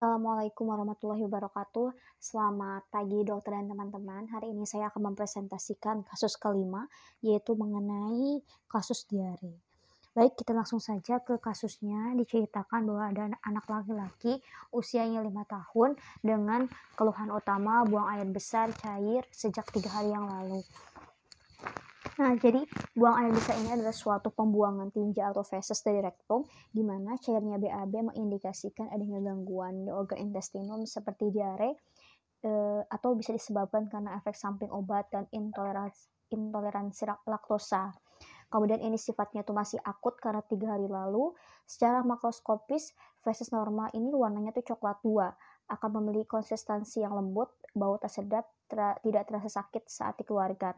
Assalamualaikum warahmatullahi wabarakatuh. Selamat pagi dokter dan teman-teman. Hari ini saya akan mempresentasikan kasus kelima yaitu mengenai kasus diare. Baik, kita langsung saja ke kasusnya. Diceritakan bahwa ada anak laki-laki usianya 5 tahun dengan keluhan utama buang air besar cair sejak tiga hari yang lalu. Nah, jadi buang air besar ini adalah suatu pembuangan tinja atau feses dari rektum, di mana cairnya BAB mengindikasikan adanya gangguan di organ intestinum seperti diare, eh, atau bisa disebabkan karena efek samping obat dan intoleransi, intoleransi laktosa. Kemudian ini sifatnya tuh masih akut karena tiga hari lalu. Secara makroskopis, feses normal ini warnanya tuh coklat tua, akan memiliki konsistensi yang lembut, bau tersedap, ter tidak terasa sakit saat dikeluarkan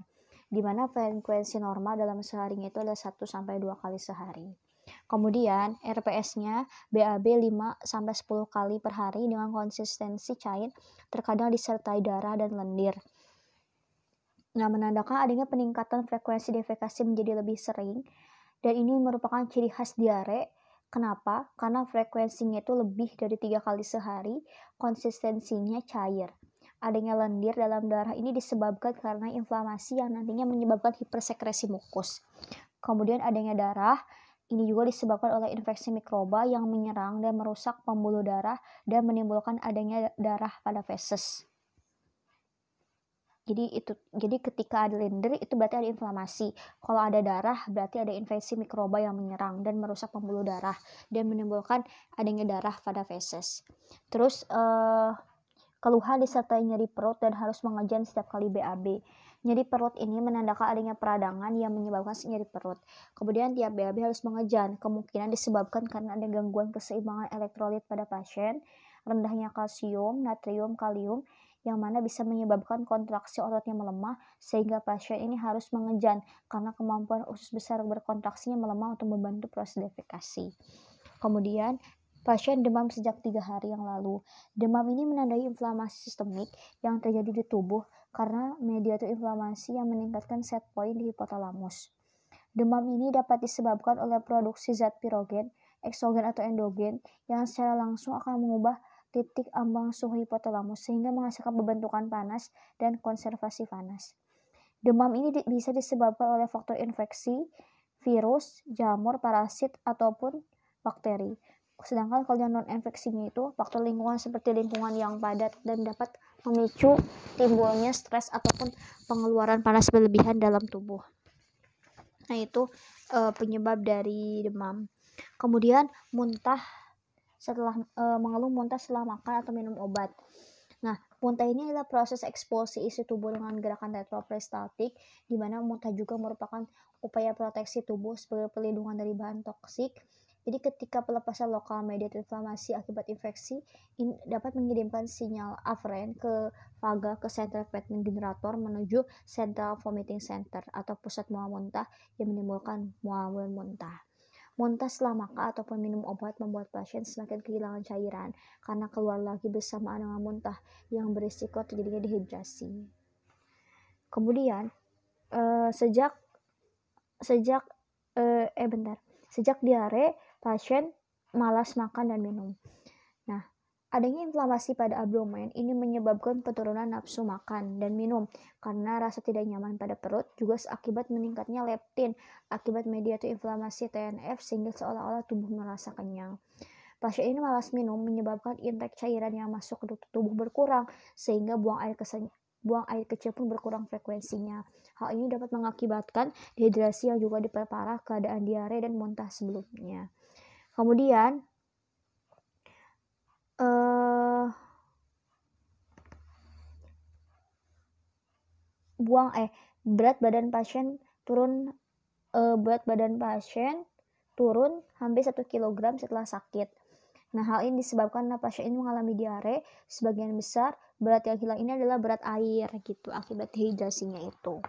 di mana frekuensi normal dalam seharinya itu adalah 1 sampai 2 kali sehari. Kemudian RPS-nya BAB 5 sampai 10 kali per hari dengan konsistensi cair, terkadang disertai darah dan lendir. Nah, menandakan adanya peningkatan frekuensi defekasi menjadi lebih sering dan ini merupakan ciri khas diare. Kenapa? Karena frekuensinya itu lebih dari tiga kali sehari, konsistensinya cair. Adanya lendir dalam darah ini disebabkan karena inflamasi yang nantinya menyebabkan hipersekresi mukus. Kemudian adanya darah ini juga disebabkan oleh infeksi mikroba yang menyerang dan merusak pembuluh darah dan menimbulkan adanya darah pada feses. Jadi itu jadi ketika ada lendir itu berarti ada inflamasi. Kalau ada darah berarti ada infeksi mikroba yang menyerang dan merusak pembuluh darah dan menimbulkan adanya darah pada feses. Terus uh, Keluhan disertai nyeri perut dan harus mengejan setiap kali BAB. Nyeri perut ini menandakan adanya peradangan yang menyebabkan nyeri perut. Kemudian tiap BAB harus mengejan, kemungkinan disebabkan karena ada gangguan keseimbangan elektrolit pada pasien, rendahnya kalsium, natrium, kalium, yang mana bisa menyebabkan kontraksi ototnya melemah sehingga pasien ini harus mengejan karena kemampuan usus besar berkontraksinya melemah untuk membantu proses defekasi. Kemudian Pasien demam sejak tiga hari yang lalu. Demam ini menandai inflamasi sistemik yang terjadi di tubuh karena mediator inflamasi yang meningkatkan set point di hipotalamus. Demam ini dapat disebabkan oleh produksi zat pirogen, eksogen atau endogen yang secara langsung akan mengubah titik ambang suhu hipotalamus sehingga menghasilkan pembentukan panas dan konservasi panas. Demam ini bisa disebabkan oleh faktor infeksi, virus, jamur, parasit, ataupun bakteri. Sedangkan kalau yang non infeksinya itu faktor lingkungan seperti lingkungan yang padat dan dapat memicu timbulnya stres ataupun pengeluaran panas berlebihan dalam tubuh. Nah, itu e, penyebab dari demam. Kemudian muntah setelah e, mengeluh muntah setelah makan atau minum obat. Nah, muntah ini adalah proses eksposisi isi tubuh dengan gerakan retroprestatik di mana muntah juga merupakan upaya proteksi tubuh sebagai pelindungan dari bahan toksik jadi ketika pelepasan lokal mediated inflamasi akibat infeksi in, dapat mengirimkan sinyal aferen ke faga ke central fattening generator menuju central vomiting center atau pusat mual muntah yang menimbulkan mual muntah. Muntah setelah makan ataupun minum obat membuat pasien semakin kehilangan cairan karena keluar lagi bersamaan dengan muntah yang berisiko terjadinya dehidrasi. Kemudian, uh, sejak sejak eh, eh bentar, sejak diare pasien malas makan dan minum. Nah, adanya inflamasi pada abdomen ini menyebabkan penurunan nafsu makan dan minum karena rasa tidak nyaman pada perut juga akibat meningkatnya leptin akibat mediator inflamasi TNF sehingga seolah-olah tubuh merasa kenyang. Pasien ini malas minum menyebabkan intake cairan yang masuk ke tubuh berkurang sehingga buang air buang air kecil pun berkurang frekuensinya. Hal ini dapat mengakibatkan dehidrasi yang juga diperparah keadaan diare dan muntah sebelumnya. Kemudian eh buang eh berat badan pasien turun eh, berat badan pasien turun hampir 1 kg setelah sakit. Nah, hal ini disebabkan karena pasien ini mengalami diare, sebagian besar berat yang hilang ini adalah berat air gitu akibat dehidrasinya itu.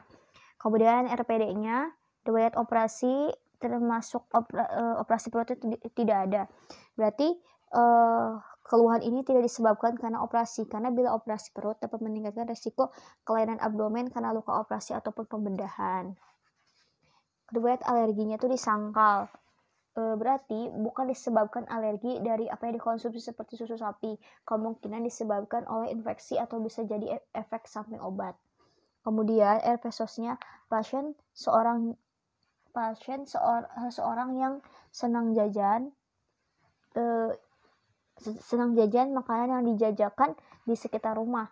Kemudian RPD-nya, riwayat operasi termasuk eh, operasi perut itu tidak ada. Berarti eh, keluhan ini tidak disebabkan karena operasi, karena bila operasi perut dapat meningkatkan resiko kelainan abdomen karena luka operasi ataupun pembedahan. Kedua, alerginya itu disangkal. Eh, berarti bukan disebabkan alergi dari apa yang dikonsumsi seperti susu sapi, kemungkinan disebabkan oleh infeksi atau bisa jadi e-, efek samping obat. Kemudian, air pesosnya pasien seorang pasien seor eh, seorang yang senang jajan eh, senang jajan makanan yang dijajakan di sekitar rumah.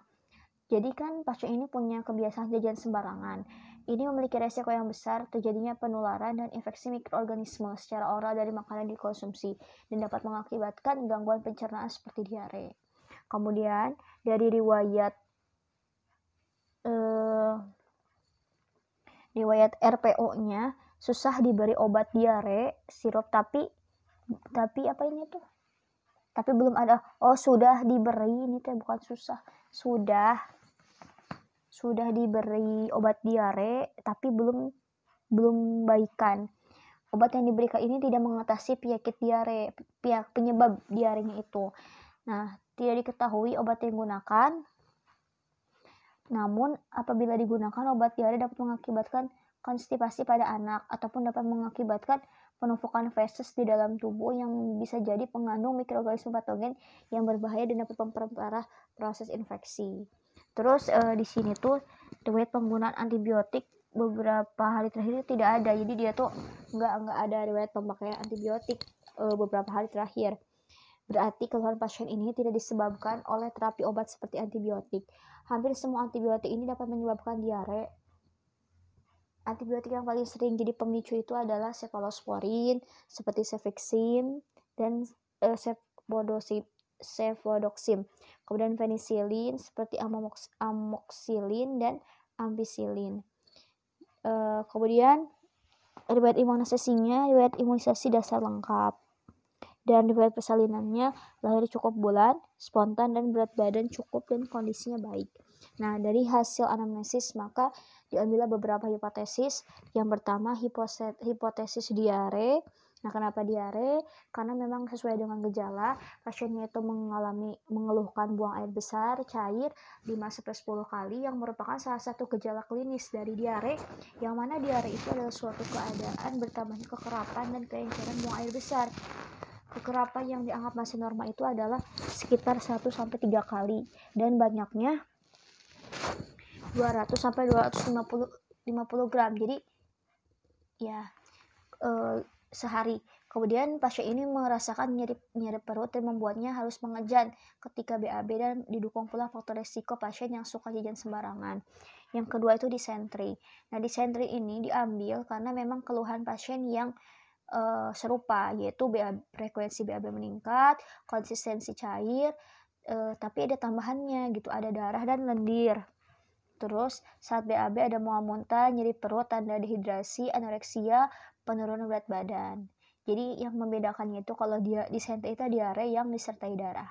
Jadi kan pasien ini punya kebiasaan jajan sembarangan. Ini memiliki resiko yang besar terjadinya penularan dan infeksi mikroorganisme secara oral dari makanan dikonsumsi dan dapat mengakibatkan gangguan pencernaan seperti diare. Kemudian dari riwayat eh, riwayat RPO-nya susah diberi obat diare sirup tapi tapi apa ini tuh tapi belum ada oh sudah diberi ini tuh bukan susah sudah sudah diberi obat diare tapi belum belum baikan obat yang diberikan ini tidak mengatasi penyakit diare pihak penyebab diarenya itu nah tidak diketahui obat yang digunakan namun apabila digunakan obat diare dapat mengakibatkan konstipasi pada anak ataupun dapat mengakibatkan penumpukan feses di dalam tubuh yang bisa jadi pengandung mikroorganisme patogen yang berbahaya dan dapat memperparah proses infeksi. Terus eh, di sini tuh terkait penggunaan antibiotik beberapa hari terakhir tidak ada. Jadi dia tuh nggak nggak ada riwayat pemakaian antibiotik e, beberapa hari terakhir. Berarti keluhan pasien ini tidak disebabkan oleh terapi obat seperti antibiotik. Hampir semua antibiotik ini dapat menyebabkan diare, antibiotik yang paling sering jadi pemicu itu adalah cephalosporin seperti cefixime dan uh, Kemudian penicillin seperti amox dan ampicillin. Uh, kemudian riwayat imunisasinya riwayat imunisasi dasar lengkap dan riwayat persalinannya lahir cukup bulan, spontan dan berat badan cukup dan kondisinya baik. Nah, dari hasil anamnesis maka diambil beberapa hipotesis. Yang pertama hipotesis diare. Nah, kenapa diare? Karena memang sesuai dengan gejala, pasiennya itu mengalami mengeluhkan buang air besar, cair 5 10 kali yang merupakan salah satu gejala klinis dari diare. Yang mana diare itu adalah suatu keadaan bertambahnya kekerapan dan keenceran buang air besar. Kekerapan yang dianggap masih normal itu adalah sekitar 1 3 kali dan banyaknya 200 sampai 250 50 gram jadi ya eh, sehari kemudian pasien ini merasakan nyeri nyeri perut dan membuatnya harus mengejan ketika BAB dan didukung pula faktor resiko pasien yang suka jajan sembarangan yang kedua itu disentri nah disentri ini diambil karena memang keluhan pasien yang eh, serupa yaitu BAB, frekuensi BAB meningkat konsistensi cair Uh, tapi ada tambahannya gitu ada darah dan lendir Terus saat BAB ada mual muntah, nyeri perut, tanda dehidrasi, anoreksia, penurunan berat badan. Jadi yang membedakannya itu kalau dia disente itu diare yang disertai darah.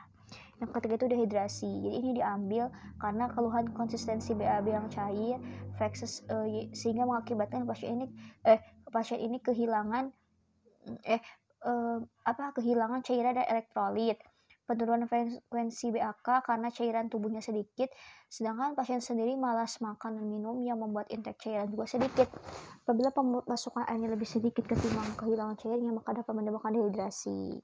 Yang ketiga itu dehidrasi. Jadi ini diambil karena keluhan konsistensi BAB yang cair, fekses, uh, eh, sehingga mengakibatkan pasien ini eh pasien ini kehilangan eh, eh apa kehilangan cairan dan elektrolit penurunan frekuensi BAK karena cairan tubuhnya sedikit, sedangkan pasien sendiri malas makan dan minum yang membuat intake cairan juga sedikit. Apabila pemasukan airnya lebih sedikit ketimbang kehilangan cairnya, maka dapat menyebabkan dehidrasi.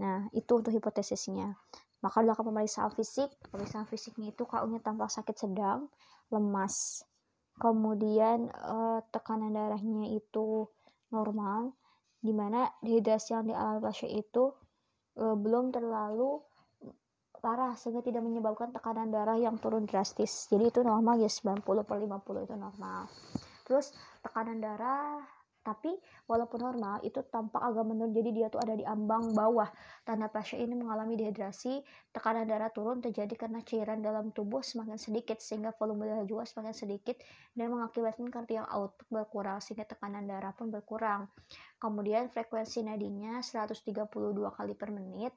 Nah, itu untuk hipotesisnya. Maka dilakukan pemeriksaan fisik. Pemeriksaan fisiknya itu kaunya nya tampak sakit sedang, lemas. Kemudian eh, tekanan darahnya itu normal, di mana dehidrasi yang dialami pasien itu e, belum terlalu parah sehingga tidak menyebabkan tekanan darah yang turun drastis. Jadi itu normal ya 90 per 50 itu normal. Terus tekanan darah tapi walaupun normal itu tampak agak menurun jadi dia tuh ada di ambang bawah tanda pasien ini mengalami dehidrasi tekanan darah turun terjadi karena cairan dalam tubuh semakin sedikit sehingga volume darah juga semakin sedikit dan mengakibatkan kardiak output berkurang sehingga tekanan darah pun berkurang kemudian frekuensi nadinya 132 kali per menit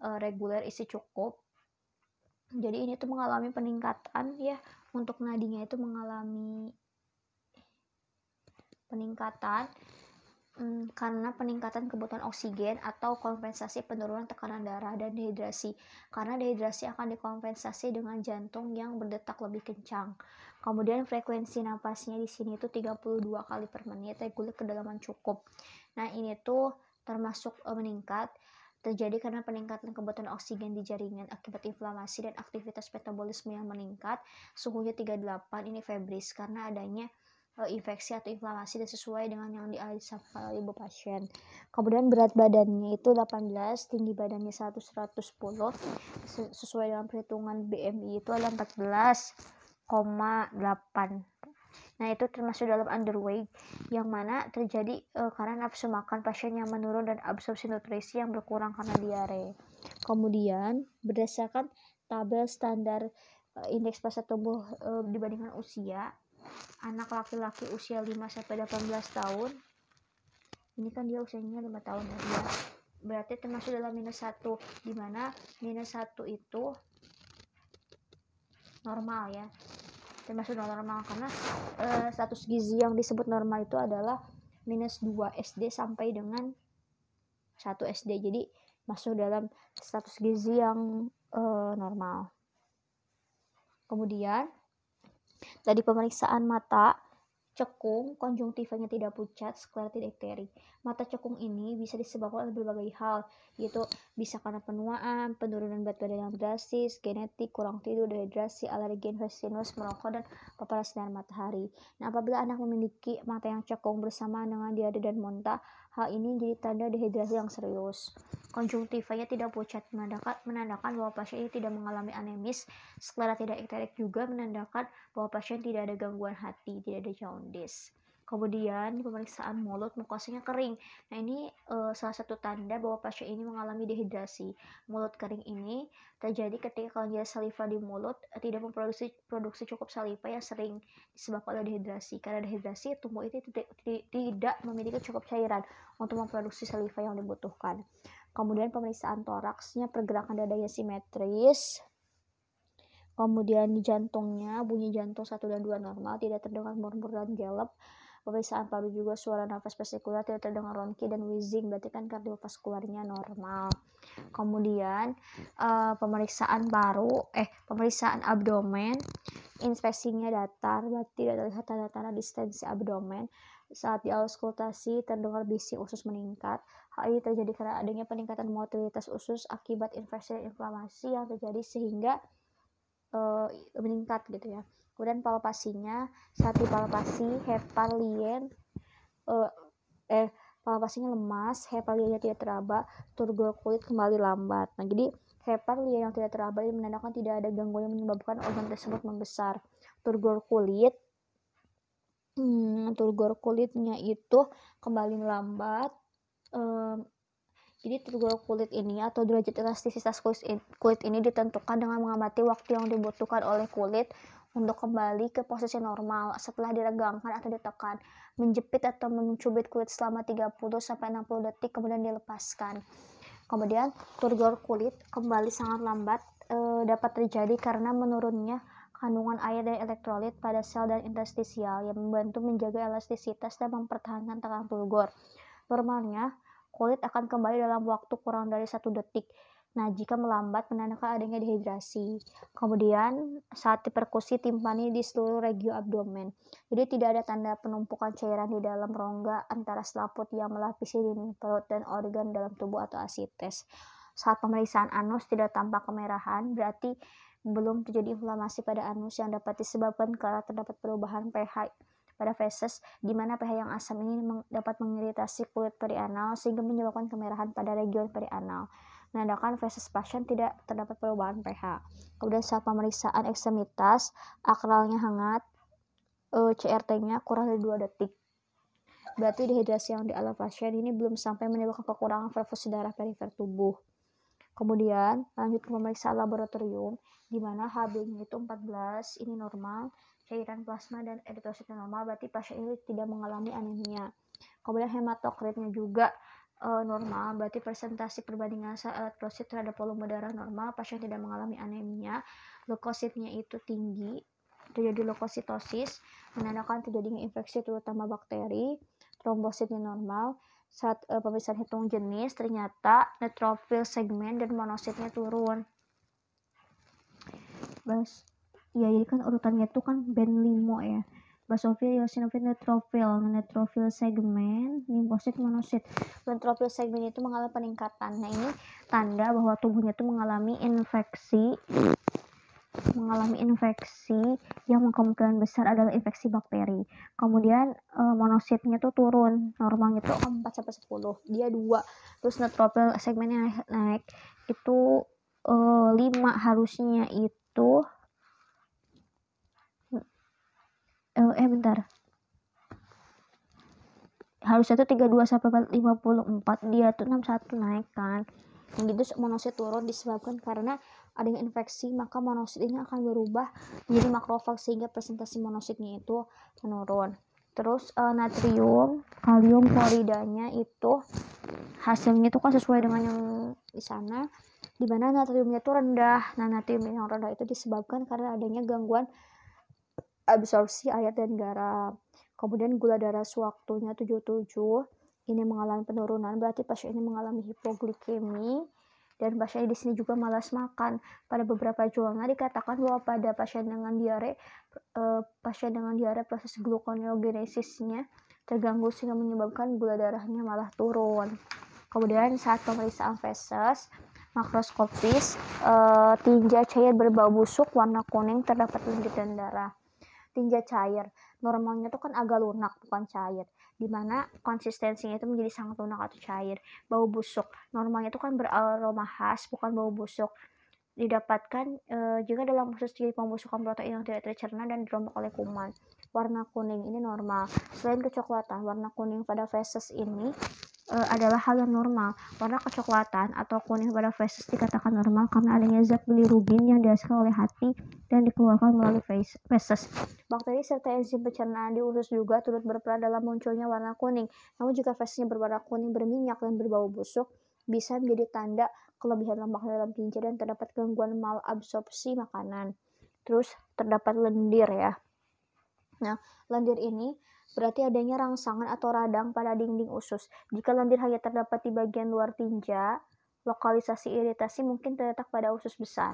uh, reguler isi cukup jadi ini tuh mengalami peningkatan ya untuk nadinya itu mengalami peningkatan hmm, karena peningkatan kebutuhan oksigen atau kompensasi penurunan tekanan darah dan dehidrasi. Karena dehidrasi akan dikompensasi dengan jantung yang berdetak lebih kencang. Kemudian frekuensi napasnya di sini itu 32 kali per menit reguler kedalaman cukup. Nah, ini tuh termasuk eh, meningkat terjadi karena peningkatan kebutuhan oksigen di jaringan akibat inflamasi dan aktivitas metabolisme yang meningkat. Suhunya 38 ini febris karena adanya Eh, infeksi atau inflamasi dan sesuai dengan yang dialisakan oleh ibu pasien. Kemudian berat badannya itu 18, tinggi badannya 100 110. Sesuai dengan perhitungan BMI itu adalah 14,8. Nah, itu termasuk dalam underweight yang mana terjadi e, karena nafsu makan pasien yang menurun dan absorpsi nutrisi yang berkurang karena diare. Kemudian, berdasarkan tabel standar eh, indeks pasar tubuh e, dibandingkan usia anak laki-laki usia 5 sampai 18 tahun ini kan dia usianya 5 tahun ya dia berarti termasuk dalam minus 1 dimana minus 1 itu normal ya termasuk normal karena e, status gizi yang disebut normal itu adalah minus 2 SD sampai dengan 1 SD jadi masuk dalam status gizi yang e, normal kemudian dari pemeriksaan mata, cekung, konjungtivanya tidak pucat, sklera tidak teri. Mata cekung ini bisa disebabkan oleh berbagai hal, yaitu bisa karena penuaan, penurunan berat badan yang drastis, genetik, kurang tidur, dehidrasi, alergi, sinus, merokok, dan paparan sinar matahari. Nah, apabila anak memiliki mata yang cekung bersamaan dengan diare dan muntah, hal ini jadi tanda dehidrasi yang serius. Konjungtivanya tidak pucat menandakan, menandakan bahwa pasien ini tidak mengalami anemis, sklera tidak ekterik juga menandakan bahwa pasien tidak ada gangguan hati, tidak ada jauh. Kemudian pemeriksaan mulut mukosanya kering. Nah ini e, salah satu tanda bahwa pasien ini mengalami dehidrasi. Mulut kering ini terjadi ketika kelenjar saliva di mulut eh, tidak memproduksi produksi cukup saliva yang sering disebabkan oleh dehidrasi. Karena dehidrasi tubuh itu tidak memiliki cukup cairan untuk memproduksi saliva yang dibutuhkan. Kemudian pemeriksaan toraksnya pergerakan dadanya simetris, Kemudian di jantungnya, bunyi jantung satu dan dua normal, tidak terdengar murmur dan gelap. Pemeriksaan paru juga suara nafas vesikular tidak terdengar ronki dan wheezing, berarti kan kardiovaskularnya normal. Kemudian uh, pemeriksaan paru, eh pemeriksaan abdomen, inspeksinya datar, berarti tidak terlihat tanda-tanda distensi abdomen. Saat di diauskultasi terdengar bising usus meningkat. Hal ini terjadi karena adanya peningkatan motilitas usus akibat infeksi dan inflamasi yang terjadi sehingga uh, meningkat gitu ya kemudian palpasinya satu palpasi hepalien uh, eh palpasinya lemas hepaliennya tidak teraba turgor kulit kembali lambat nah jadi hepalien yang tidak teraba ini menandakan tidak ada gangguan yang menyebabkan organ tersebut membesar turgor kulit hmm, turgor kulitnya itu kembali melambat. um, jadi tergolong kulit ini atau derajat elastisitas kulit ini ditentukan dengan mengamati waktu yang dibutuhkan oleh kulit untuk kembali ke posisi normal setelah diregangkan atau ditekan, menjepit atau mencubit kulit selama 30 60 detik kemudian dilepaskan. Kemudian turgor kulit kembali sangat lambat e, dapat terjadi karena menurunnya kandungan air dan elektrolit pada sel dan interstisial yang membantu menjaga elastisitas dan mempertahankan tekanan turgor. Normalnya, kulit akan kembali dalam waktu kurang dari satu detik. Nah, jika melambat menandakan adanya dehidrasi. Kemudian, saat diperkusi timpani di seluruh regio abdomen. Jadi tidak ada tanda penumpukan cairan di dalam rongga antara selaput yang melapisi dinding perut dan organ dalam tubuh atau asites. Saat pemeriksaan anus tidak tampak kemerahan, berarti belum terjadi inflamasi pada anus yang dapat disebabkan karena terdapat perubahan pH pada feses, di mana pH yang asam ini meng dapat mengiritasi kulit perianal sehingga menyebabkan kemerahan pada region perianal. Menandakan feses pasien tidak terdapat perubahan pH. Kemudian saat pemeriksaan ekstremitas, akralnya hangat, e, CRT-nya kurang dari 2 detik. Berarti dehidrasi yang dialami pasien ini belum sampai menyebabkan kekurangan perfusi darah perifer tubuh. Kemudian lanjut ke pemeriksaan laboratorium di mana HB-nya itu 14, ini normal, cairan plasma dan eritrosit normal berarti pasien ini tidak mengalami anemia kemudian hematokritnya juga uh, normal, berarti presentasi perbandingan sel eritrosit eh, terhadap volume darah normal, pasien tidak mengalami anemia, leukositnya itu tinggi, terjadi leukositosis, menandakan terjadinya infeksi terutama bakteri, trombositnya normal, saat uh, pemeriksaan hitung jenis ternyata neutrofil segmen dan monositnya turun. Bas ya jadi kan urutannya tuh kan band limo ya basofil eosinofil neutrofil neutrofil segmen limfosit monosit neutrofil segmen itu mengalami peningkatan nah ini tanda bahwa tubuhnya itu mengalami infeksi mengalami infeksi yang kemungkinan besar adalah infeksi bakteri. Kemudian e, monositnya tuh turun, normalnya itu 4 sampai 10. Dia 2. Terus neutrofil segmennya naik. Itu e, eh, 5 harusnya itu Eh, eh bentar harusnya tuh 32 sampai 54 dia tuh 61 naik kan gitu monosit turun disebabkan karena adanya infeksi maka monosit ini akan berubah jadi makrofag sehingga presentasi monositnya itu menurun terus uh, natrium kalium kloridanya itu hasilnya itu kan sesuai dengan yang di sana di mana natriumnya itu rendah nah natrium yang rendah itu disebabkan karena adanya gangguan absorpsi air dan garam. Kemudian gula darah sewaktunya 77 ini mengalami penurunan berarti pasien ini mengalami hipoglikemi dan pasien di sini juga malas makan. Pada beberapa jurnal dikatakan bahwa pada pasien dengan diare eh, pasien dengan diare proses glukoneogenesisnya terganggu sehingga menyebabkan gula darahnya malah turun. Kemudian saat pemeriksaan feses makroskopis, eh, tinja cair berbau busuk warna kuning terdapat lendir dan darah tinja cair. Normalnya tuh kan agak lunak, bukan cair. Dimana konsistensinya itu menjadi sangat lunak atau cair. Bau busuk. Normalnya itu kan beraroma khas, bukan bau busuk didapatkan e, juga dalam proses terjadi pembusukan protein yang tidak tercerna dan dirombak oleh kuman. Warna kuning ini normal. Selain kecoklatan, warna kuning pada feses ini e, adalah hal yang normal. Warna kecoklatan atau kuning pada feses dikatakan normal karena adanya zat bilirubin yang dihasilkan oleh hati dan dikeluarkan melalui feses. Bakteri serta enzim pencernaan di usus juga turut berperan dalam munculnya warna kuning. Namun jika fesesnya berwarna kuning berminyak dan berbau busuk, bisa menjadi tanda kelebihan lemak dalam ginjal dan terdapat gangguan malabsorpsi makanan. Terus terdapat lendir ya. Nah, lendir ini berarti adanya rangsangan atau radang pada dinding usus. Jika lendir hanya terdapat di bagian luar tinja, lokalisasi iritasi mungkin terletak pada usus besar.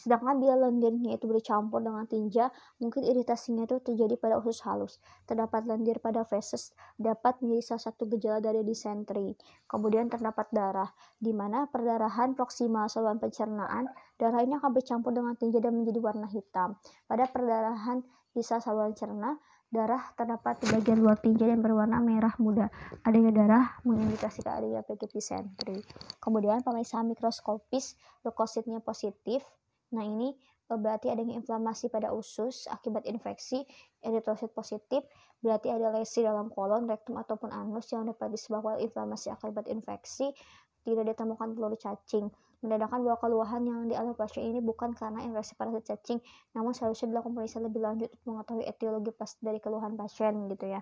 Sedangkan bila lendirnya itu bercampur dengan tinja, mungkin iritasinya itu terjadi pada usus halus. Terdapat lendir pada feses dapat menjadi salah satu gejala dari disentri. Kemudian terdapat darah, di mana perdarahan proksimal saluran pencernaan, darah ini akan bercampur dengan tinja dan menjadi warna hitam. Pada perdarahan di saluran cerna, Darah terdapat di bagian luar pinggir yang berwarna merah muda. Adanya darah mengindikasikan adanya penyakit disentri. Kemudian pemeriksaan mikroskopis leukositnya positif. Nah ini e, berarti adanya inflamasi pada usus akibat infeksi eritrosit positif berarti ada lesi dalam kolon, rektum ataupun anus yang dapat disebabkan inflamasi akibat infeksi tidak ditemukan telur cacing menandakan bahwa keluhan yang dialami pasien ini bukan karena infeksi parasit cacing, namun seharusnya dilakukan pemeriksaan lebih lanjut untuk mengetahui etiologi pas dari keluhan pasien gitu ya.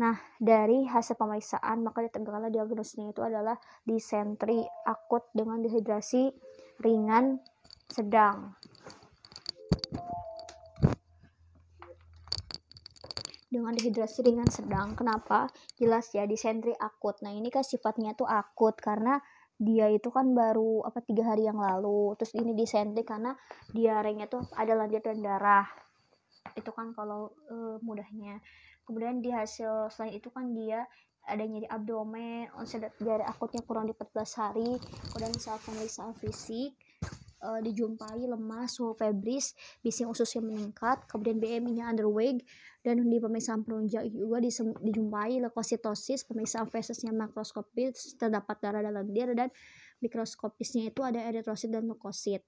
Nah, dari hasil pemeriksaan, maka ditegakkanlah diagnosisnya itu adalah disentri akut dengan dehidrasi ringan sedang. dengan dehidrasi ringan sedang. Kenapa? Jelas ya disentri akut. Nah, ini kan sifatnya tuh akut karena dia itu kan baru apa tiga hari yang lalu terus ini disentik karena diarenya tuh ada lanjutan darah itu kan kalau e, mudahnya kemudian di hasil selain itu kan dia ada nyeri abdomen onset diare akutnya kurang di 14 hari kemudian misal pemeriksaan fisik uh, dijumpai lemas suhu febris, bising ususnya meningkat, kemudian BMI-nya underweight, dan di pemeriksaan penunjang juga dijumpai leukositosis, pemeriksaan fesesnya makroskopis, terdapat darah dalam dir, dan mikroskopisnya itu ada eritrosit dan leukosit.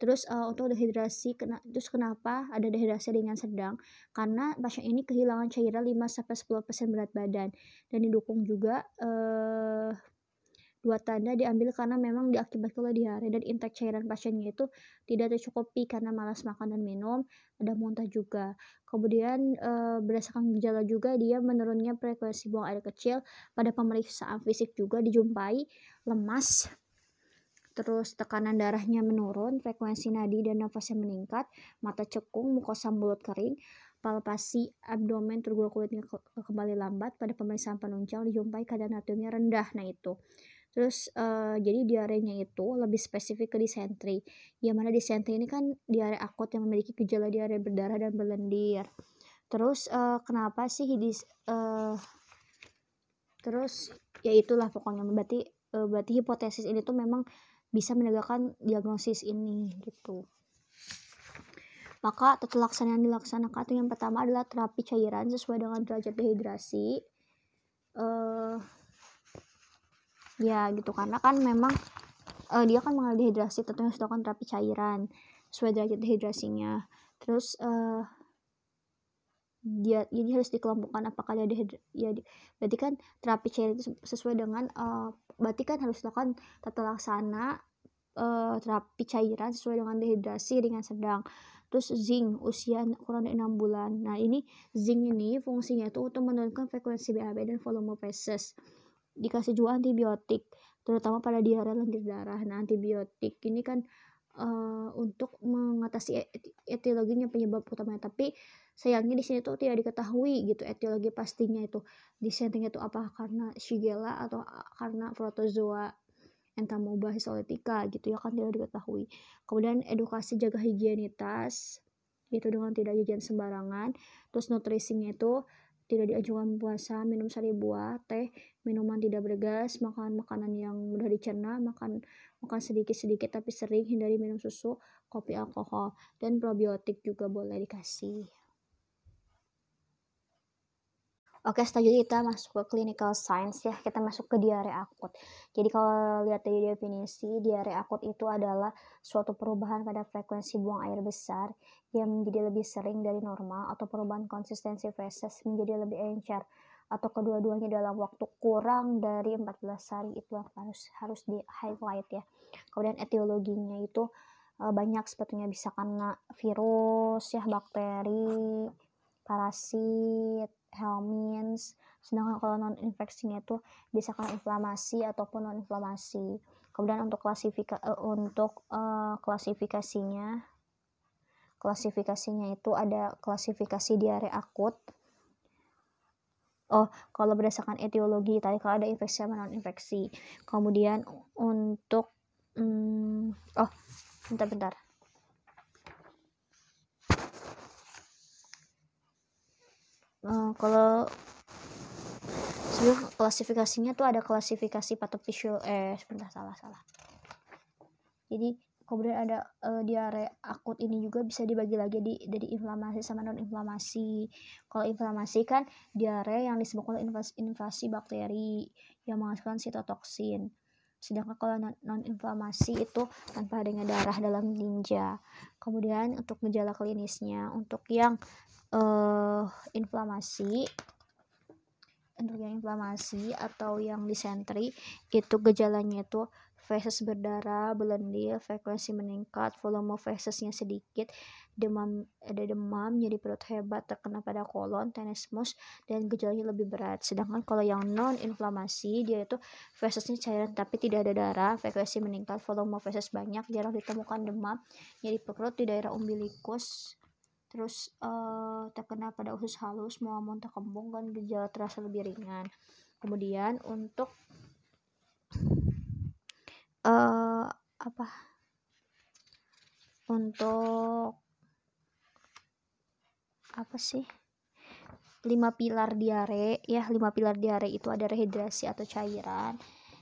Terus uh, untuk dehidrasi kena terus kenapa ada dehidrasi dengan sedang? Karena pasien ini kehilangan cairan 5 10% berat badan dan didukung juga uh, Dua tanda diambil karena memang diakibatkan oleh diare dan intake cairan pasiennya itu tidak tercukupi karena malas makan dan minum, ada muntah juga. Kemudian e, berdasarkan gejala juga dia menurunnya frekuensi buang air kecil pada pemeriksaan fisik juga dijumpai lemas, terus tekanan darahnya menurun, frekuensi nadi dan nafasnya meningkat, mata cekung, mukosa mulut kering, palpasi abdomen tergolong kulitnya kembali lambat pada pemeriksaan penunjang dijumpai kadar natriumnya rendah. Nah, itu. Terus uh, jadi diarenya itu lebih spesifik ke disentri. Yang mana disentri ini kan diare akut yang memiliki gejala diare berdarah dan berlendir. Terus uh, kenapa sih hidis uh, terus ya itulah pokoknya berarti uh, berarti hipotesis ini tuh memang bisa menegakkan diagnosis ini gitu. Maka tata laksana yang dilaksanakan itu yang pertama adalah terapi cairan sesuai dengan derajat dehidrasi. Uh, ya gitu karena kan memang uh, dia kan mengalami dehidrasi tentunya sedangkan terapi cairan sesuai derajat dehidrasinya terus uh, dia jadi ya, harus dikelompokkan apakah dia dehidrasi? ya di, berarti kan terapi cairan itu sesuai dengan uh, berarti kan harus dilakukan tata laksana uh, terapi cairan sesuai dengan dehidrasi dengan sedang terus zinc usia kurang dari 6 bulan nah ini zinc ini fungsinya itu untuk menurunkan frekuensi BAB dan volume feses dikasih juga antibiotik terutama pada diare lendir darah nah antibiotik ini kan uh, untuk mengatasi etiologinya penyebab utamanya tapi sayangnya di sini tuh tidak diketahui gitu etiologi pastinya itu disenting itu apa karena shigella atau karena protozoa entamoeba histolytica gitu ya kan tidak diketahui kemudian edukasi jaga higienitas gitu dengan tidak jajan sembarangan terus nutrisinya itu tidak diajukan puasa minum sari buah teh minuman tidak bergas makan makanan yang mudah dicerna makan makan sedikit sedikit tapi sering hindari minum susu kopi alkohol dan probiotik juga boleh dikasih Oke, setuju kita masuk ke clinical science ya. Kita masuk ke diare akut. Jadi kalau lihat dari definisi, diare akut itu adalah suatu perubahan pada frekuensi buang air besar yang menjadi lebih sering dari normal atau perubahan konsistensi feses menjadi lebih encer atau kedua-duanya dalam waktu kurang dari 14 hari itu harus harus di highlight ya. Kemudian etiologinya itu eh, banyak sebetulnya bisa karena virus ya, bakteri, parasit, helminths sedangkan kalau non infeksinya itu bisa biasakan inflamasi ataupun non inflamasi kemudian untuk klasifika uh, untuk uh, klasifikasinya klasifikasinya itu ada klasifikasi diare akut oh kalau berdasarkan etiologi tadi kalau ada infeksi sama non infeksi kemudian untuk hmm, oh bentar-bentar uh, kalau sebelum klasifikasinya tuh ada klasifikasi patofisio eh sebentar salah salah jadi kemudian ada uh, diare akut ini juga bisa dibagi lagi di dari inflamasi sama non inflamasi kalau inflamasi kan diare yang disebabkan oleh invasi bakteri yang menghasilkan sitotoksin Sedangkan kalau non-inflamasi itu tanpa adanya darah dalam ginjal. Kemudian untuk gejala klinisnya, untuk yang uh, inflamasi untuk yang inflamasi atau yang disentri itu gejalanya itu feses berdarah, belendil, frekuensi meningkat, volume fesesnya sedikit, demam ada demam, jadi perut hebat terkena pada kolon, tenesmus, dan gejalanya lebih berat. Sedangkan kalau yang non inflamasi dia itu fesesnya cairan tapi tidak ada darah, frekuensi meningkat, volume feses banyak, jarang ditemukan demam, jadi perut di daerah umbilikus, terus uh, terkena pada usus halus, mau muntah kembung dan gejala terasa lebih ringan. Kemudian untuk uh, apa untuk apa sih lima pilar diare ya lima pilar diare itu ada rehidrasi atau cairan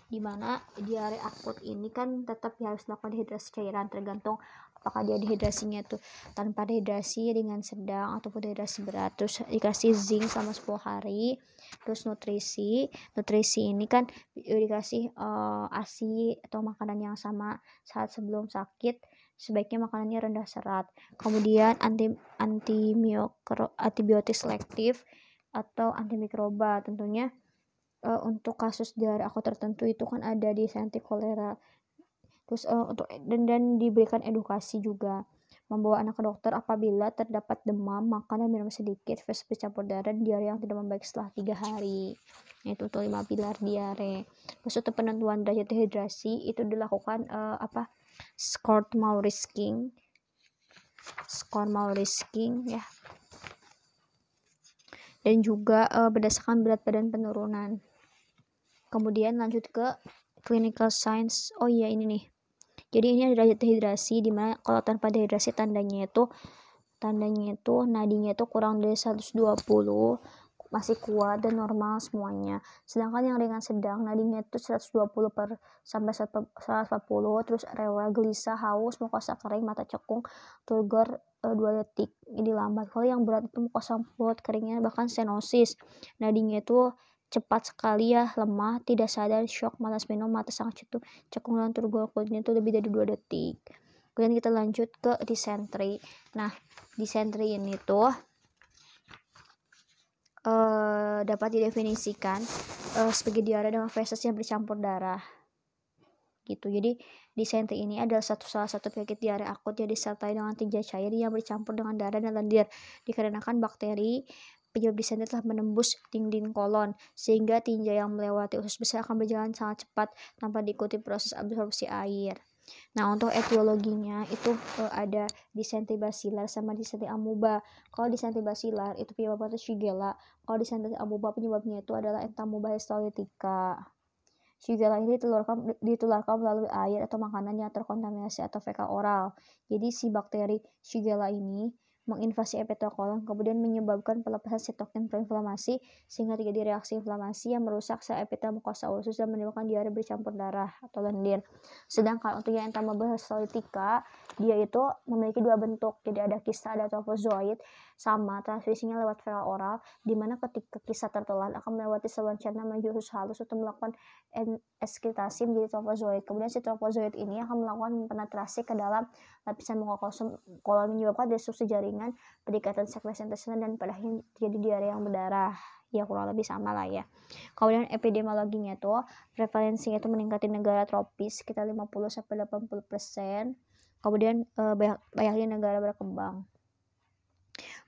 dimana diare akut ini kan tetap ya harus dilakukan dehidrasi cairan tergantung apakah dia dehidrasinya itu tanpa dehidrasi dengan sedang ataupun dehidrasi berat terus dikasih zinc sama 10 hari terus nutrisi nutrisi ini kan e, dikasih uh, asi atau makanan yang sama saat sebelum sakit sebaiknya makanannya rendah serat kemudian anti antimikro antibiotik selektif atau antimikroba tentunya uh, untuk kasus diare aku tertentu itu kan ada di anti kolera terus uh, untuk dan dan diberikan edukasi juga membawa anak ke dokter apabila terdapat demam, makan dan minum sedikit, versus bercampur darah, diare yang tidak membaik setelah tiga hari. itu untuk lima pilar diare. Terus untuk penentuan derajat dehidrasi itu dilakukan uh, apa? Scott Maurice King. Skor ya. Dan juga uh, berdasarkan berat badan penurunan. Kemudian lanjut ke clinical science. Oh iya ini nih jadi ini adalah dehidrasi dimana kalau tanpa dehidrasi tandanya itu tandanya itu nadinya itu kurang dari 120 masih kuat dan normal semuanya sedangkan yang ringan sedang nadinya itu 120 per sampai 140 terus rewel gelisah haus mukosa kering mata cekung turgor e, eh, 2 detik ini lambat kalau yang berat itu mukosa mulut keringnya bahkan senosis nadinya itu cepat sekali ya lemah tidak sadar shock malas minum mata sangat cetu cekung dan turgol kulitnya itu lebih dari dua detik kemudian kita lanjut ke disentri nah disentri ini tuh uh, dapat didefinisikan uh, sebagai diare dengan feses yang bercampur darah gitu jadi disentri ini adalah satu salah satu penyakit diare akut yang disertai dengan tinja cair yang bercampur dengan darah dan lendir dikarenakan bakteri penyebab di telah menembus dinding kolon, sehingga tinja yang melewati usus besar akan berjalan sangat cepat tanpa diikuti proses absorpsi air. Nah, untuk etiologinya itu uh, ada disentri basilar sama disentri amuba. Kalau disentri basilar itu penyebabnya itu Shigella. Kalau disentri amuba penyebabnya itu adalah entamuba histolytica. Shigella ini ditularkan, ditularkan melalui air atau makanan yang terkontaminasi atau fekal oral. Jadi si bakteri Shigella ini menginvasi epitokolon kemudian menyebabkan pelepasan sitokin proinflamasi sehingga terjadi reaksi inflamasi yang merusak sel epitel mukosa usus dan menimbulkan diare bercampur darah atau lendir. Sedangkan untuk yang entamoeba solitika dia itu memiliki dua bentuk. Jadi ada kista ada trofozoid sama transmisinya lewat viral oral di mana ketika kista tertelan akan melewati saluran cerna menuju usus halus untuk melakukan ekskretasi menjadi trofozoid. Kemudian si trofozoid ini akan melakukan penetrasi ke dalam lapisan mukosa kolon menyebabkan destruksi jaringan dengan pendekatan intestinal dan pada akhirnya terjadi diare yang berdarah ya kurang lebih sama lah ya kemudian epidemiologinya tuh prevalensinya itu meningkat di negara tropis sekitar 50 sampai 80 persen kemudian eh, banyak banyaknya negara berkembang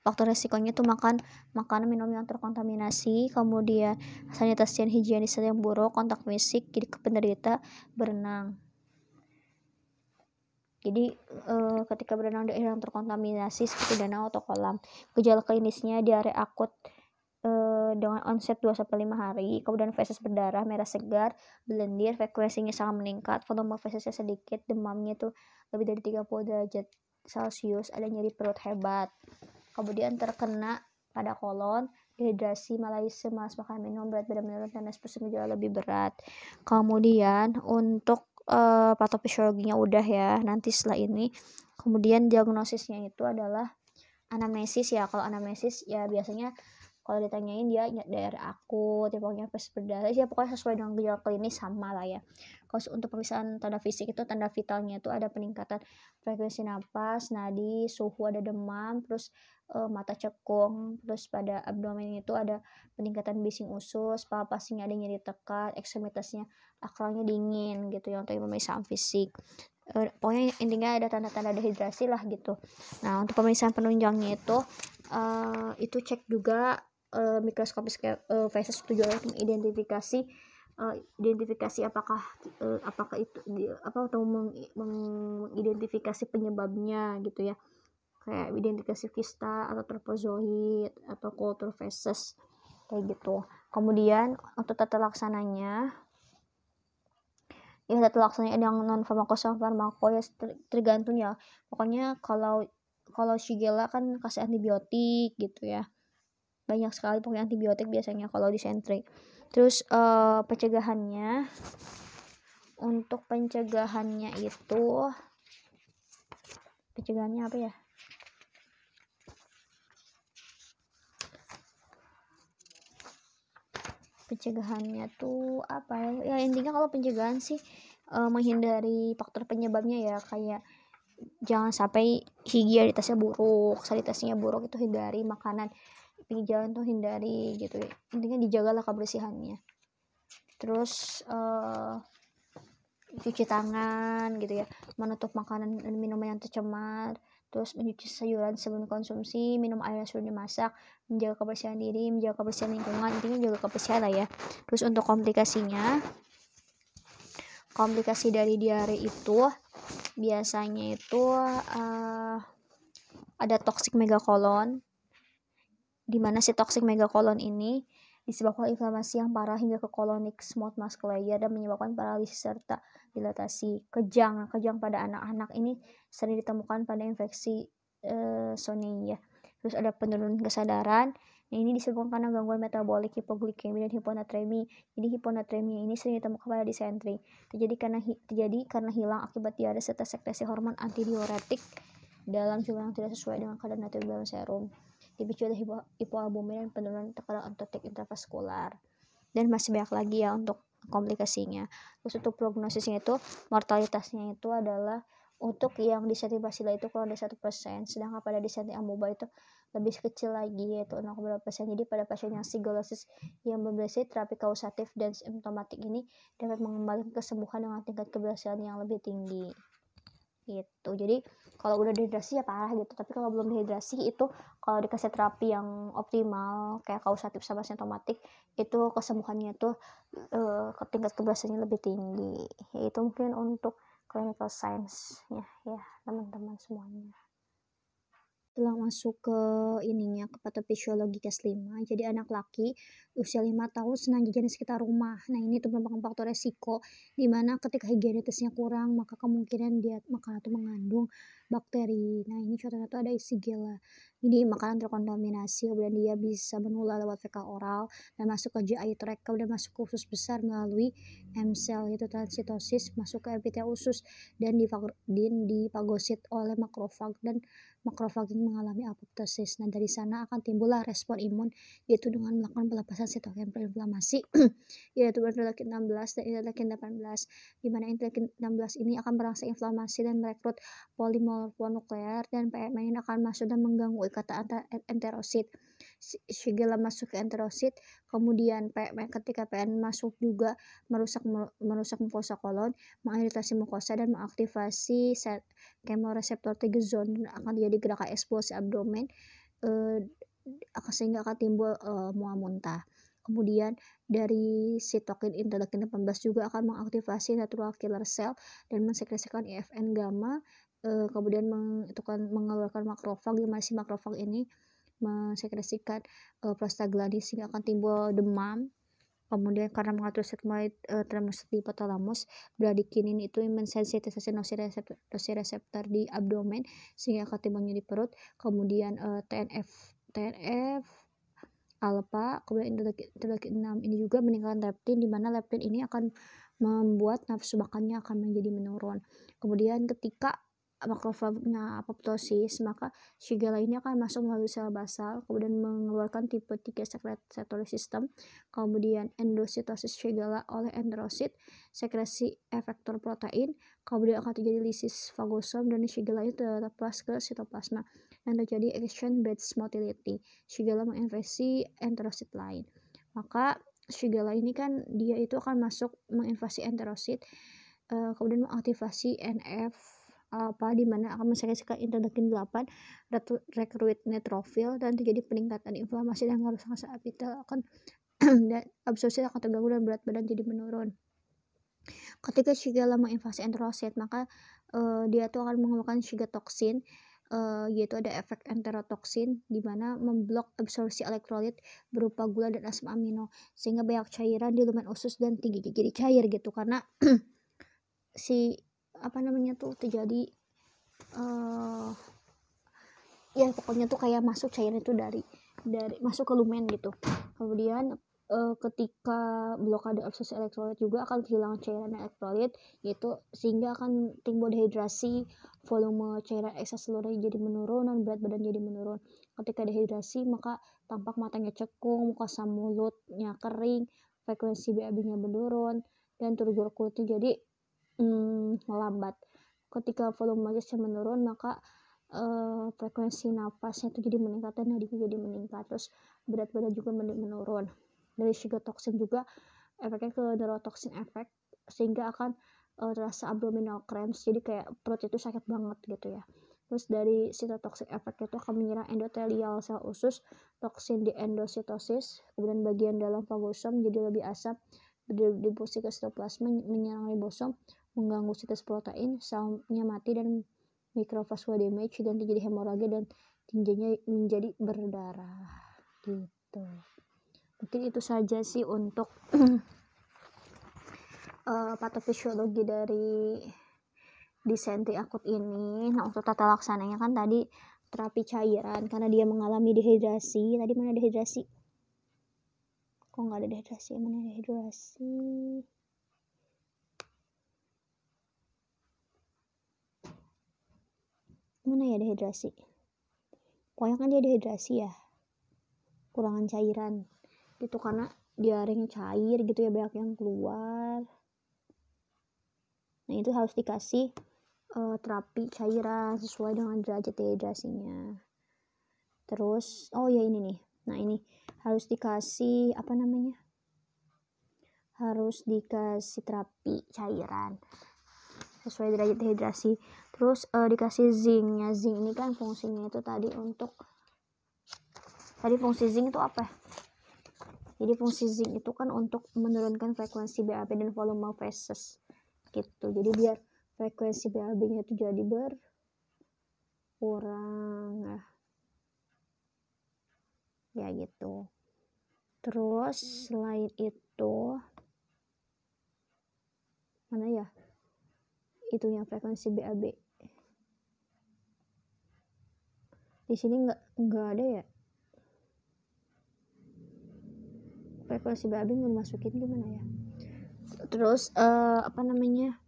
faktor resikonya itu makan makanan minum yang terkontaminasi kemudian sanitasi dan higienis yang buruk kontak fisik jadi penderita berenang jadi e, ketika berenang di air yang terkontaminasi seperti danau atau kolam, gejala klinisnya diare akut e, dengan onset 2 sampai 5 hari, kemudian feses berdarah, merah segar, belendir, frekuensinya sangat meningkat, volume fesesnya sedikit, demamnya tuh lebih dari 30 derajat Celcius, ada nyeri perut hebat. Kemudian terkena pada kolon, dehidrasi, malaise, malas makan minum, berat badan menurun, dan lebih berat. Kemudian untuk uh, eh, patofisiologinya udah ya nanti setelah ini kemudian diagnosisnya itu adalah anamnesis ya kalau anamnesis ya biasanya kalau ditanyain dia daerah aku tipenya berdarah ya pokoknya sesuai dengan gejala klinis sama lah ya kalau untuk pemeriksaan tanda fisik itu tanda vitalnya itu ada peningkatan frekuensi nafas, nadi suhu ada demam terus uh, mata cekung, terus pada abdomen itu ada peningkatan bising usus, palpasinya ada nyeri tekan, ekstremitasnya akalnya dingin gitu ya untuk pemeriksaan fisik. uh, pokoknya intinya ada tanda-tanda dehidrasi lah gitu. Nah untuk pemeriksaan penunjangnya itu uh, itu cek juga uh, mikroskopis uh, fesis tujuan untuk identifikasi uh, identifikasi apakah uh, apakah itu di, apa atau mengidentifikasi penyebabnya gitu ya kayak identifikasi kista atau tropozoid atau kultur faces kayak gitu kemudian untuk tata laksananya ya tata laksananya ada yang non farmako farmako ya tergantung ya pokoknya kalau kalau shigella kan kasih antibiotik gitu ya banyak sekali pokoknya antibiotik biasanya kalau di sentrik terus uh, pencegahannya untuk pencegahannya itu pencegahannya apa ya pencegahannya tuh apa ya ya intinya kalau pencegahan sih uh, menghindari faktor penyebabnya ya kayak jangan sampai higienitasnya buruk sanitasinya buruk itu hindari makanan pinggir jalan tuh hindari gitu intinya dijagalah kebersihannya terus uh, cuci tangan gitu ya menutup makanan dan minuman yang tercemar terus mencuci sayuran sebelum konsumsi, minum air yang sudah dimasak, menjaga kebersihan diri, menjaga kebersihan lingkungan, intinya jaga kebersihan lah ya. Terus untuk komplikasinya, komplikasi dari diare itu biasanya itu uh, ada toxic megakolon, dimana si toxic megakolon ini disebabkan inflamasi yang parah hingga ke kolonik smooth muscle layer dan menyebabkan paralisis serta dilatasi kejang. Kejang pada anak-anak ini sering ditemukan pada infeksi eh, sonia. Ya. Terus ada penurunan kesadaran. Nah, ini disebabkan karena gangguan metabolik hipoglikemi dan hiponatremi. Jadi hiponatremia ini sering ditemukan pada disentri. Terjadi karena terjadi karena hilang akibat diare serta sekresi hormon antidiuretik dalam jumlah yang tidak sesuai dengan kadar natrium dalam serum dipicu dari hipoalbumin dan penurunan tekanan otot intravaskular dan masih banyak lagi ya untuk komplikasinya terus untuk prognosisnya itu mortalitasnya itu adalah untuk yang disenti basila itu kurang dari satu persen sedangkan pada disenti amuba itu lebih kecil lagi yaitu 0,2 persen jadi pada pasien yang sigolosis yang berhasil terapi kausatif dan simptomatik ini dapat mengembalikan kesembuhan dengan tingkat keberhasilan yang lebih tinggi gitu jadi kalau udah dehidrasi ya parah gitu tapi kalau belum dehidrasi itu kalau dikasih terapi yang optimal kayak kausatif sama sintomatik itu kesembuhannya itu uh, ke tingkat keberhasilannya lebih tinggi ya, itu mungkin untuk clinical science ya ya teman-teman semuanya setelah masuk ke ininya ke patofisiologi kelas 5 jadi anak laki usia 5 tahun senang jajan di sekitar rumah nah ini itu merupakan faktor resiko dimana ketika higienitasnya kurang maka kemungkinan dia makanan itu mengandung bakteri nah ini contohnya itu ada isigela jadi makanan terkontaminasi kemudian dia bisa menular lewat fekal oral dan masuk ke GI tract kemudian masuk ke usus besar melalui M cell yaitu transitosis masuk ke epitel usus dan dipagosit oleh makrofag dan makrofaging mengalami apoptosis. Nah, dari sana akan timbullah respon imun yaitu dengan melakukan pelepasan sitokin proinflamasi yaitu interleukin 16 dan interleukin 18 di mana interleukin 16 ini akan merangsang inflamasi dan merekrut polimorfonuklear dan pemain akan masuk dan mengganggu ikatan antar enterosit. Shigella masuk ke enterosit, kemudian PN, ketika PN masuk juga merusak merusak mukosa kolon, mengiritasi mukosa dan mengaktifasi kemoreseptor tiga zone akan jadi gerakan eksplosi abdomen eh, sehingga akan timbul eh, mual muntah. Kemudian dari sitokin interleukin 18 juga akan mengaktifasi natural killer cell dan mensekresikan IFN e gamma, eh, kemudian meng, itu kan mengeluarkan makrofag, masih makrofag ini mensekresikan uh, prostaglandin sehingga akan timbul demam kemudian karena mengatur sekmoid uh, eh, termasuk di hipotalamus bradikinin itu mensensitisasi nosireseptor di abdomen sehingga akan timbulnya di perut kemudian uh, eh, TNF TNF alfa kemudian interleukin 6 ini juga meningkatkan leptin di mana leptin ini akan membuat nafsu makannya akan menjadi menurun kemudian ketika makrofagnya apoptosis, maka Shigella ini akan masuk melalui sel basal, kemudian mengeluarkan tipe 3 sekretory system, kemudian endositosis Shigella oleh enterosit, sekresi efektor protein, kemudian akan terjadi lisis fagosom dan Shigella itu terlepas ke sitoplasma dan terjadi exchange based motility. Shigella menginvasi enterosit lain. Maka Shigella ini kan dia itu akan masuk menginvasi enterosit, eh, kemudian mengaktifasi NF apa di mana akan menyebabkan interleukin 8 rekrut neutrofil dan terjadi peningkatan inflamasi dan kerusakan saat epitel akan dan absorpsi akan terganggu dan berat badan jadi menurun. Ketika Shiga lama invasi enterosit, maka uh, dia itu akan mengeluarkan Shiga toksin uh, yaitu ada efek enterotoksin di mana memblok absorpsi elektrolit berupa gula dan asam amino sehingga banyak cairan di lumen usus dan tinggi jadi cair gitu karena si apa namanya tuh terjadi uh, ya pokoknya tuh kayak masuk cairan itu dari dari masuk ke lumen gitu kemudian uh, ketika blokade absorpsi elektrolit juga akan kehilangan cairan elektrolit gitu sehingga akan timbul dehidrasi volume cairan ekstraselulari jadi menurun dan berat badan jadi menurun ketika dehidrasi maka tampak matanya cekung mukosa mulutnya kering frekuensi BAB nya menurun dan turgor kulitnya jadi mm, melambat. Ketika volume nafasnya menurun, maka uh, frekuensi nafasnya itu jadi meningkat dan nadinya jadi meningkat. Terus berat badan juga menurun. Dari toksin juga efeknya ke neurotoksin efek sehingga akan uh, terasa abdominal cramps jadi kayak perut itu sakit banget gitu ya terus dari sitotoxic efek itu akan menyerang endotelial sel usus toksin di endositosis kemudian bagian dalam fagosom jadi lebih asap posisi ke sitoplasma menyerang ribosom mengganggu situs protein, selnya mati dan mikrofaswa damage dan terjadi hemoragi dan tinjanya menjadi berdarah gitu. Mungkin itu saja sih untuk uh, patofisiologi dari disentri akut ini. Nah, untuk tata laksananya kan tadi terapi cairan karena dia mengalami dehidrasi. Tadi mana dehidrasi? Kok nggak ada dehidrasi? Mana dehidrasi? mana ya dehidrasi pokoknya kan dia dehidrasi ya kurangan cairan Itu karena diarenya cair gitu ya banyak yang keluar nah itu harus dikasih uh, terapi cairan sesuai dengan derajat dehidrasinya terus oh ya ini nih nah ini harus dikasih apa namanya harus dikasih terapi cairan sesuai derajat dehidrasi terus uh, dikasih zingnya zinc ini kan fungsinya itu tadi untuk tadi fungsi zinc itu apa jadi fungsi zinc itu kan untuk menurunkan frekuensi BAB dan volume faces gitu jadi biar frekuensi BAB nya itu jadi berkurang nah. ya gitu terus selain itu mana ya itunya frekuensi BAB di sini nggak nggak ada ya frekuensi ya, babi nggak dimasukin gimana ya terus uh, apa namanya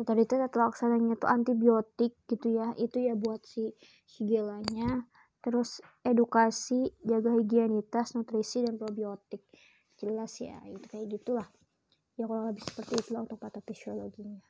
tadi itu laksananya tuh antibiotik gitu ya itu ya buat si gelanya. terus edukasi jaga higienitas nutrisi dan probiotik jelas ya itu kayak gitulah ya kalau lebih seperti itu lah untuk patofisiologinya